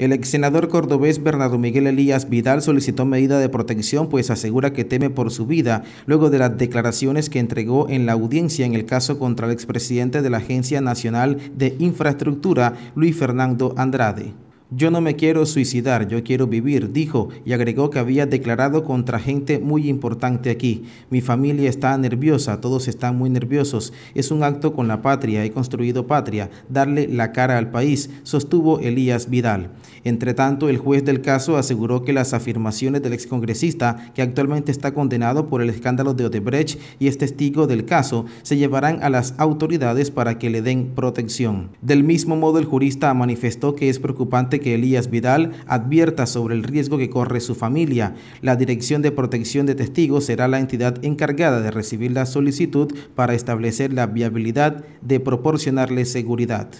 El ex senador cordobés Bernardo Miguel Elías Vidal solicitó medida de protección, pues asegura que teme por su vida, luego de las declaraciones que entregó en la audiencia en el caso contra el expresidente de la Agencia Nacional de Infraestructura, Luis Fernando Andrade. Yo no me quiero suicidar, yo quiero vivir, dijo, y agregó que había declarado contra gente muy importante aquí. Mi familia está nerviosa, todos están muy nerviosos. Es un acto con la patria, he construido patria, darle la cara al país, sostuvo Elías Vidal. Entretanto, el juez del caso aseguró que las afirmaciones del excongresista, que actualmente está condenado por el escándalo de Odebrecht y es testigo del caso, se llevarán a las autoridades para que le den protección. Del mismo modo, el jurista manifestó que es preocupante que Elías Vidal advierta sobre el riesgo que corre su familia. La Dirección de Protección de Testigos será la entidad encargada de recibir la solicitud para establecer la viabilidad de proporcionarle seguridad.